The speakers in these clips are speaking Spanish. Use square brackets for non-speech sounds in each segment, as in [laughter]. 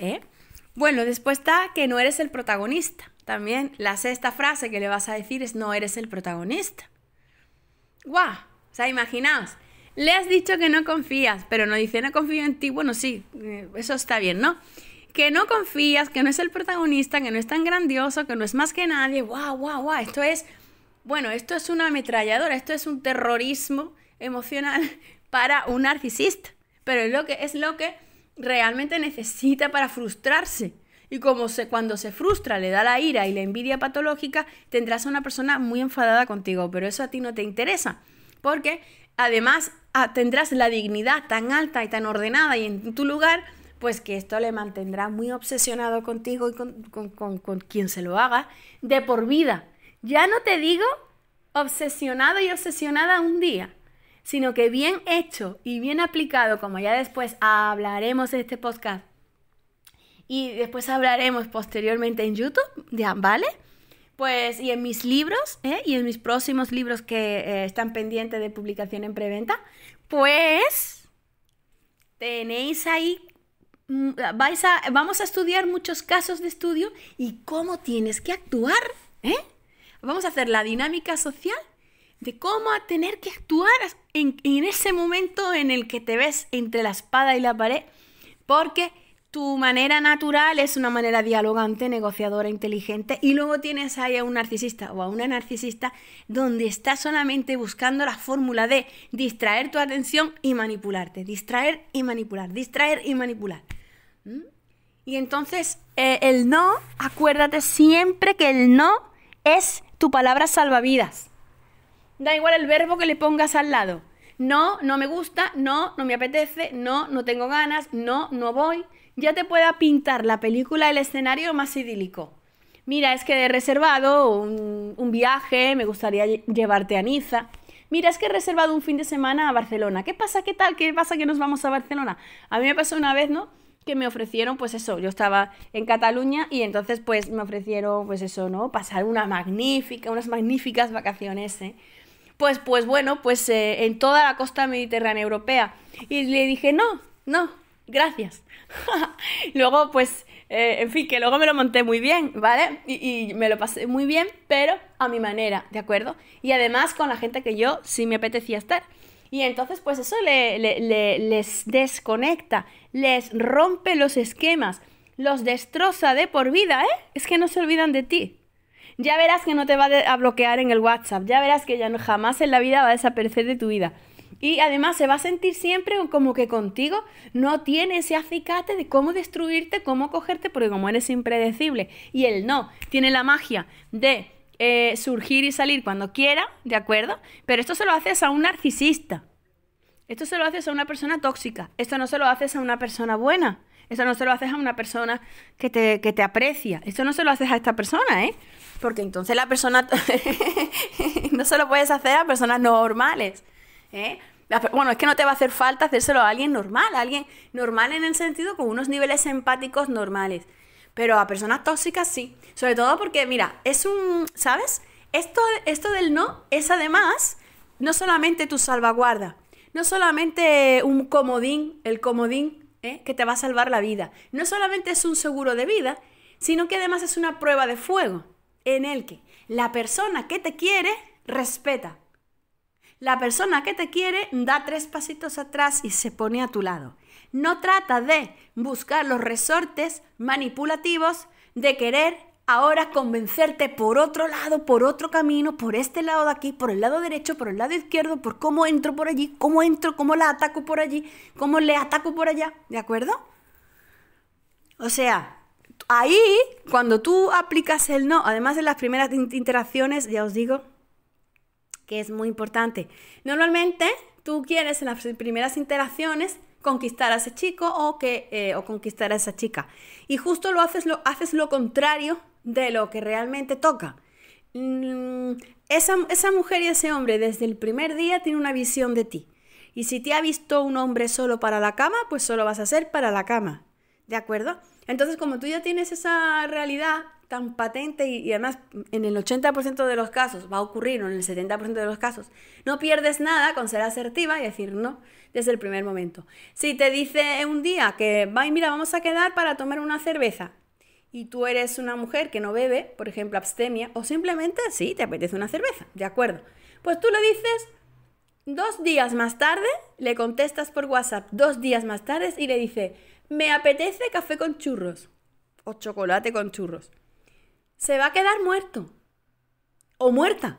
¿Eh? Bueno, después está que no eres el protagonista. También la sexta frase que le vas a decir es no eres el protagonista. ¡Guau! O sea, imaginaos, le has dicho que no confías, pero no dice no confío en ti. Bueno, sí, eh, eso está bien, ¿no? Que no confías, que no es el protagonista, que no es tan grandioso, que no es más que nadie. ¡Guau, guau, guau! Esto es, bueno, esto es una ametralladora, esto es un terrorismo emocional [laughs] para un narcisista. Pero es lo que, es lo que realmente necesita para frustrarse. Y como se, cuando se frustra le da la ira y la envidia patológica, tendrás a una persona muy enfadada contigo, pero eso a ti no te interesa, porque además ah, tendrás la dignidad tan alta y tan ordenada y en tu lugar, pues que esto le mantendrá muy obsesionado contigo y con, con quien se lo haga de por vida. Ya no te digo obsesionado y obsesionada un día, sino que bien hecho y bien aplicado, como ya después hablaremos en este podcast y después hablaremos posteriormente en YouTube, ya, ¿vale? Pues y en mis libros ¿eh? y en mis próximos libros que eh, están pendientes de publicación en preventa, pues tenéis ahí, mm, vais vamos a estudiar muchos casos de estudio y cómo tienes que actuar, ¿eh? Vamos a hacer la dinámica social de cómo tener que actuar en, ese momento en el que te ves entre la espada y la pared, porque tu manera natural es una manera dialogante, negociadora, inteligente, y luego tienes ahí a un narcisista o a una narcisista donde está solamente buscando la fórmula de distraer tu atención y manipularte, distraer y manipular, distraer y manipular. Y entonces eh, el no, acuérdate siempre que el no es tu palabra salvavidas. Da igual el verbo que le pongas al lado. No, no me gusta, no, no me apetece, no, no tengo ganas, no, no voy. Ya te pueda pintar la película el escenario más idílico. Mira, es que he reservado un, viaje, me gustaría llevarte a Niza. Mira, es que he reservado un fin de semana a Barcelona. ¿Qué pasa? ¿Qué tal? ¿Qué pasa que nos vamos a Barcelona? A mí me pasó una vez, ¿no? que me ofrecieron, pues eso, yo estaba en Cataluña y entonces pues me ofrecieron, pues eso, ¿no? Pasar unas magníficas vacaciones, ¿eh? Pues, pues bueno, pues eh, en toda la costa mediterránea europea. Y le dije, no, no, gracias. [laughs] luego, pues, eh, en fin, que luego me lo monté muy bien, ¿vale? Y, me lo pasé muy bien, pero a mi manera, ¿de acuerdo? Y además con la gente que yo sí me apetecía estar. Y entonces, pues eso les desconecta, les rompe los esquemas, los destroza de por vida, ¿eh? Es que no se olvidan de ti. Ya verás que no te va a bloquear en el WhatsApp, ya verás que ya no, jamás en la vida va a desaparecer de tu vida. Y además se va a sentir siempre como que contigo no tiene ese acicate de cómo destruirte, cómo cogerte, porque como eres impredecible. Y él no, tiene la magia de eh, surgir y salir cuando quiera, ¿de acuerdo? Pero esto se lo haces a un narcisista. Esto se lo haces a una persona tóxica. Esto no se lo haces a una persona buena. Eso no se lo haces a una persona que te, aprecia. Eso no se lo haces a esta persona, ¿eh? Porque entonces la persona... [laughs] no se lo puedes hacer a personas normales, ¿eh? Bueno, es que no te va a hacer falta hacérselo a alguien normal, a alguien normal en el sentido con unos niveles empáticos normales. Pero a personas tóxicas sí. Sobre todo porque, mira, es un, ¿sabes? Esto, esto del no es además no solamente tu salvaguarda, no solamente un comodín, el comodín ¿eh? que te va a salvar la vida. No solamente es un seguro de vida, sino que además es una prueba de fuego en el que la persona que te quiere respeta. La persona que te quiere da tres pasitos atrás y se pone a tu lado. No trata de buscar los resortes manipulativos de querer ahora convencerte por otro lado, por otro camino, por este lado de aquí, por el lado derecho, por el lado izquierdo, por cómo entro por allí, cómo entro, cómo la ataco por allí, cómo le ataco por allá, ¿de acuerdo? O sea, ahí, cuando tú aplicas el no, además en las primeras interacciones, ya os digo que es muy importante. Normalmente tú quieres en las primeras interacciones conquistar a ese chico o, que, eh, o conquistar a esa chica. Y justo lo haces, lo haces lo contrario de lo que realmente toca. Mm, esa, mujer y ese hombre desde el primer día tiene una visión de ti. Y si te ha visto un hombre solo para la cama, pues solo vas a ser para la cama. ¿De acuerdo? Entonces, como tú ya tienes esa realidad tan patente y, además en el 80% de los casos va a ocurrir, o en el 70% de los casos, no pierdes nada con ser asertiva y decir no desde el primer momento. Si te dice un día que, va mira, vamos a quedar para tomar una cerveza, y tú eres una mujer que no bebe, por ejemplo, abstemia, o simplemente sí, te apetece una cerveza, de acuerdo. Pues tú le dices dos días más tarde, le contestas por WhatsApp dos días más tarde y le dice me apetece café con churros o chocolate con churros. Se va a quedar muerto o muerta.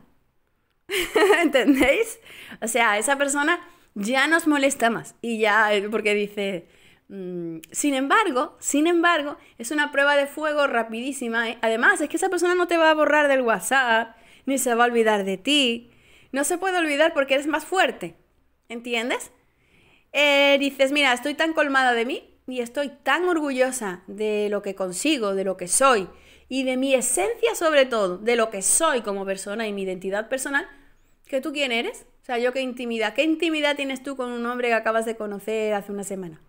[laughs] ¿Entendéis? O sea, esa persona ya nos molesta más y ya, eh, porque dice, Mm, sin embargo, sin embargo, es una prueba de fuego rapidísima. ¿eh? Además, es que esa persona no te va a borrar del WhatsApp, ni se va a olvidar de ti. No se puede olvidar porque eres más fuerte. ¿Entiendes? Eh, dices, mira, estoy tan colmada de mí y estoy tan orgullosa de lo que consigo, de lo que soy y de mi esencia sobre todo, de lo que soy como persona y mi identidad personal, que tú quién eres. O sea, yo qué intimidad, qué intimidad tienes tú con un hombre que acabas de conocer hace una semana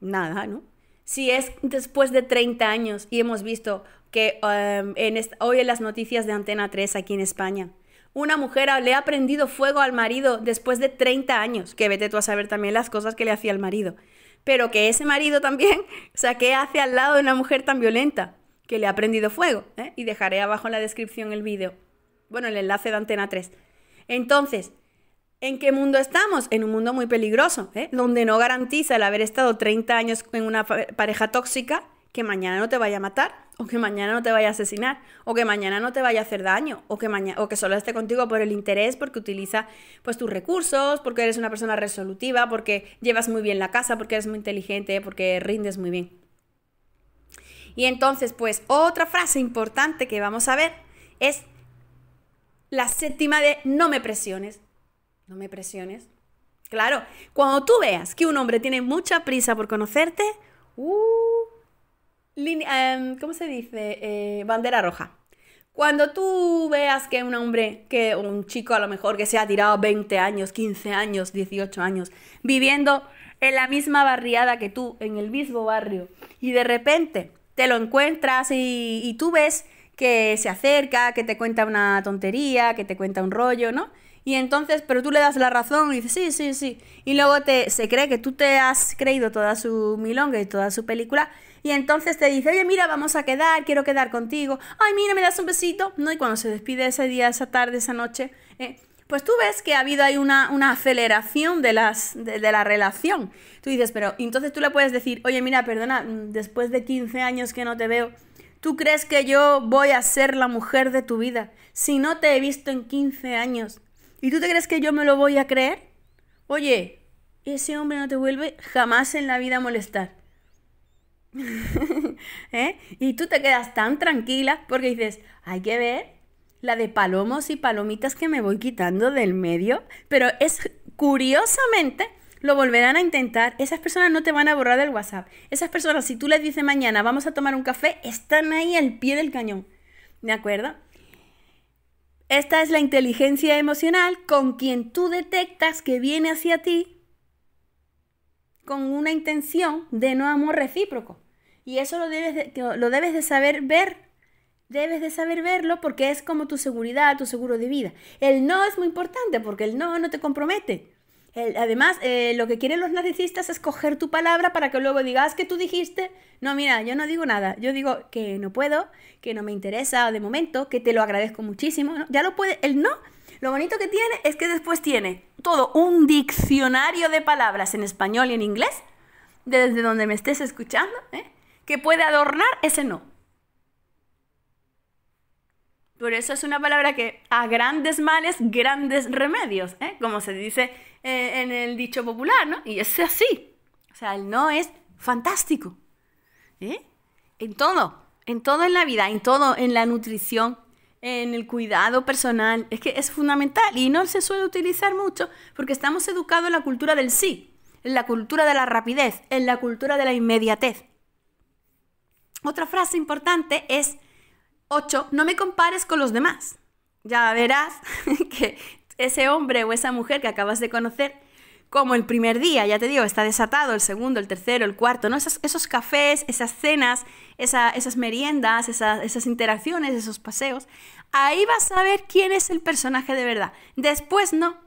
nada, ¿no? Si es después de 30 años y hemos visto que em, en hoy en las noticias de Antena 3 aquí en España, una mujer le ha prendido fuego al marido después de 30 años, que vete tú a saber también las cosas que le hacía el marido, pero que ese marido también, [laughs] o sea, ¿qué hace al lado de una mujer tan violenta? Que le ha prendido fuego, ¿eh? y dejaré abajo en la descripción el vídeo, bueno, el enlace de Antena 3. Entonces, ¿En qué mundo estamos? En un mundo muy peligroso, ¿eh? donde no garantiza el haber estado 30 años en una pareja tóxica que mañana no te vaya a matar, o que mañana no te vaya a asesinar, o que mañana no te vaya a hacer daño, o que, mañana, o que solo esté contigo por el interés, porque utiliza pues, tus recursos, porque eres una persona resolutiva, porque llevas muy bien la casa, porque eres muy inteligente, porque rindes muy bien. Y entonces, pues otra frase importante que vamos a ver es la séptima de no me presiones. No me presiones. Claro, cuando tú veas que un hombre tiene mucha prisa por conocerte, uh, em, ¿cómo se dice? Eh, bandera roja. Cuando tú veas que un hombre, que un chico a lo mejor que se ha tirado 20 años, 15 años, 18 años, viviendo en la misma barriada que tú, en el mismo barrio, y de repente te lo encuentras y tú ves que se acerca, que te cuenta una tontería, que te cuenta un rollo, ¿no? Y entonces, pero tú le das la razón y dices, sí, sí, sí. Y luego te, se cree que tú te has creído toda su milonga y toda su película. Y entonces te dice, oye, mira, vamos a quedar, quiero quedar contigo. Ay, mira, me das un besito. No, y cuando se despide ese día, esa tarde, esa noche, eh, pues tú ves que ha habido ahí una, aceleración de, las, de, la relación. Tú dices, pero entonces tú le puedes decir, oye, mira, perdona, después de 15 años que no te veo, ¿tú crees que yo voy a ser la mujer de tu vida si no te he visto en 15 años? ¿Y tú te crees que yo me lo voy a creer? Oye, ese hombre no te vuelve jamás en la vida a molestar. [laughs] ¿Eh? Y tú te quedas tan tranquila porque dices, hay que ver la de palomos y palomitas que me voy quitando del medio, pero es curiosamente lo volverán a intentar. Esas personas no te van a borrar del WhatsApp. Esas personas, si tú les dices mañana vamos a tomar un café, están ahí al pie del cañón. ¿De acuerdo? Esta es la inteligencia emocional con quien tú detectas que viene hacia ti con una intención de no amor recíproco. Y eso lo debes de, lo debes de saber ver Debes de saber verlo porque es como tu seguridad, tu seguro de vida. El no es muy importante porque el no no te compromete además, eh, lo que quieren los narcisistas es coger tu palabra para que luego digas ah, que tú dijiste. No, mira, yo no digo nada. Yo digo que no puedo, que no me interesa de momento, que te lo agradezco muchísimo. Ya lo puede. El no, lo bonito que tiene es que después tiene todo un diccionario de palabras en español y en inglés, desde donde me estés escuchando, ¿eh? que puede adornar ese no. Por eso es una palabra que a grandes males, grandes remedios, ¿eh? como se dice eh, en el dicho popular, ¿no? Y es así. O sea, el no es fantástico. ¿eh? En todo, en todo en la vida, en todo, en la nutrición, en el cuidado personal. Es que es fundamental y no se suele utilizar mucho porque estamos educados en la cultura del sí, en la cultura de la rapidez, en la cultura de la inmediatez. Otra frase importante es Ocho, No me compares con los demás. Ya verás [laughs] que ese hombre o esa mujer que acabas de conocer, como el primer día, ya te digo, está desatado, el segundo, el tercero, el cuarto, ¿no? Esos, cafés, esas cenas, esas meriendas, esas, esas interacciones, esos paseos, ahí vas a ver quién es el personaje de verdad. Después no,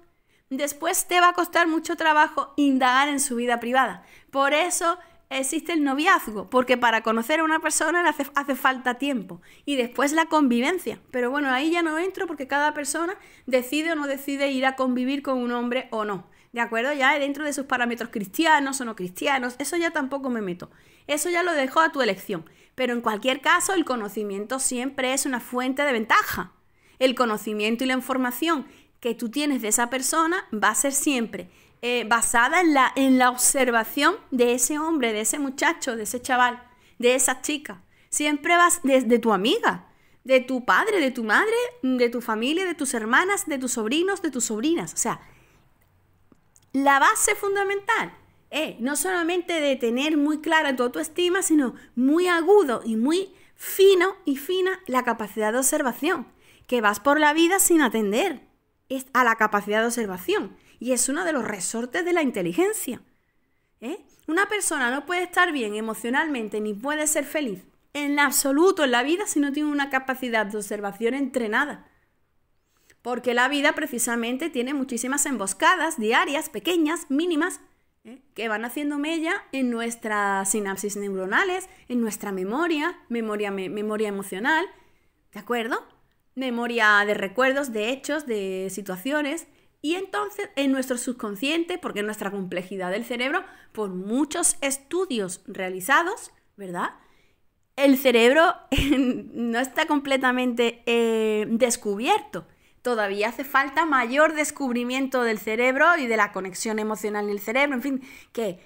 Después te va a costar mucho trabajo indagar en su vida privada. Por eso existe el noviazgo, porque para conocer a una persona hace, falta tiempo y después la convivencia. Pero bueno, ahí ya no entro porque cada persona decide o no decide ir a convivir con un hombre o no. ¿De acuerdo? Ya dentro de sus parámetros cristianos o no cristianos, eso ya tampoco me meto. Eso ya lo dejo a tu elección. Pero en cualquier caso, el conocimiento siempre es una fuente de ventaja. El conocimiento y la información que tú tienes de esa persona va a ser siempre eh, basada en la, en la observación de ese hombre, de ese muchacho, de ese chaval, de esa chica. Siempre vas desde tu amiga, de tu padre, de tu madre, mm, de tu familia, de tus hermanas, de tus sobrinos, de tus sobrinas. O sea, la base fundamental es eh, no solamente de tener muy clara tu autoestima, sino muy agudo y muy fino y fina la capacidad de observación, que vas por la vida sin atender a la capacidad de observación y es uno de los resortes de la inteligencia. ¿eh? Una persona no puede estar bien emocionalmente ni puede ser feliz en absoluto en la vida si no tiene una capacidad de observación entrenada. Porque la vida precisamente tiene muchísimas emboscadas diarias, pequeñas, mínimas, ¿eh? que van haciendo mella en nuestras sinapsis neuronales, en nuestra memoria, memoria, memoria emocional, ¿de acuerdo? Memoria de recuerdos, de hechos, de situaciones, y entonces en nuestro subconsciente, porque nuestra complejidad del cerebro, por muchos estudios realizados, ¿verdad? El cerebro [laughs] no está completamente eh, descubierto. Todavía hace falta mayor descubrimiento del cerebro y de la conexión emocional en el cerebro. En fin, que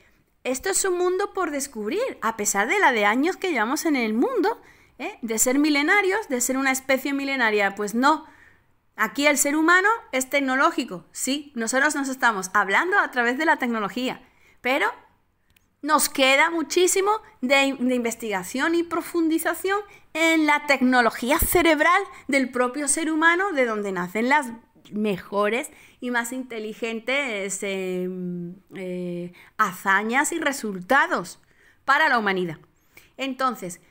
esto es un mundo por descubrir, a pesar de la de años que llevamos en el mundo, ¿eh? de ser milenarios, de ser una especie milenaria. Pues no, Aquí el ser humano es tecnológico, sí, nosotros nos estamos hablando a través de la tecnología, pero nos queda muchísimo de, investigación y profundización en la tecnología cerebral del propio ser humano, de donde nacen las mejores y más inteligentes em, eh, hazañas y resultados para la humanidad. Entonces,